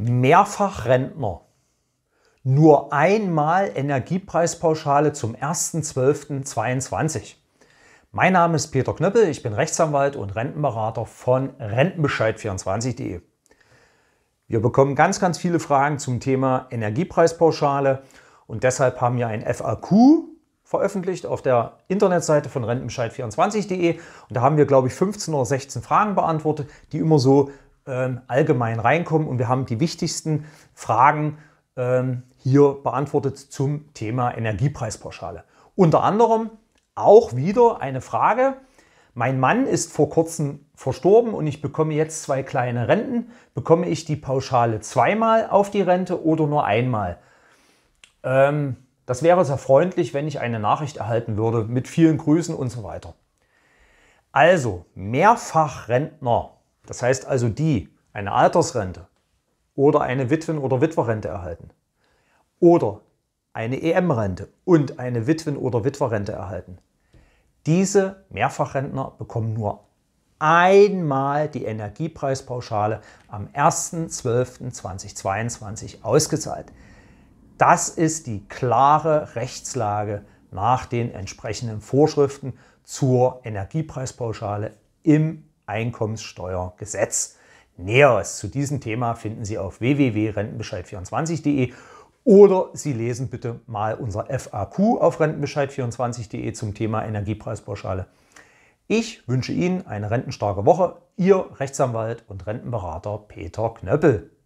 mehrfach Rentner, nur einmal Energiepreispauschale zum 1.12.22. Mein Name ist Peter Knöppel, ich bin Rechtsanwalt und Rentenberater von Rentenbescheid24.de. Wir bekommen ganz, ganz viele Fragen zum Thema Energiepreispauschale und deshalb haben wir ein FAQ veröffentlicht auf der Internetseite von Rentenbescheid24.de und da haben wir, glaube ich, 15 oder 16 Fragen beantwortet, die immer so ähm, allgemein reinkommen und wir haben die wichtigsten Fragen ähm, hier beantwortet zum Thema Energiepreispauschale. Unter anderem auch wieder eine Frage. Mein Mann ist vor kurzem verstorben und ich bekomme jetzt zwei kleine Renten. Bekomme ich die Pauschale zweimal auf die Rente oder nur einmal? Ähm, das wäre sehr freundlich, wenn ich eine Nachricht erhalten würde mit vielen Grüßen und so weiter. Also, Mehrfachrentner das heißt also die eine Altersrente oder eine Witwen- oder Witwerrente erhalten oder eine EM-Rente und eine Witwen- oder Witwerrente erhalten. Diese Mehrfachrentner bekommen nur einmal die Energiepreispauschale am 1.12.2022 ausgezahlt. Das ist die klare Rechtslage nach den entsprechenden Vorschriften zur Energiepreispauschale im Einkommenssteuergesetz. Näheres zu diesem Thema finden Sie auf www.rentenbescheid24.de oder Sie lesen bitte mal unser FAQ auf rentenbescheid24.de zum Thema Energiepreispauschale. Ich wünsche Ihnen eine rentenstarke Woche. Ihr Rechtsanwalt und Rentenberater Peter Knöppel.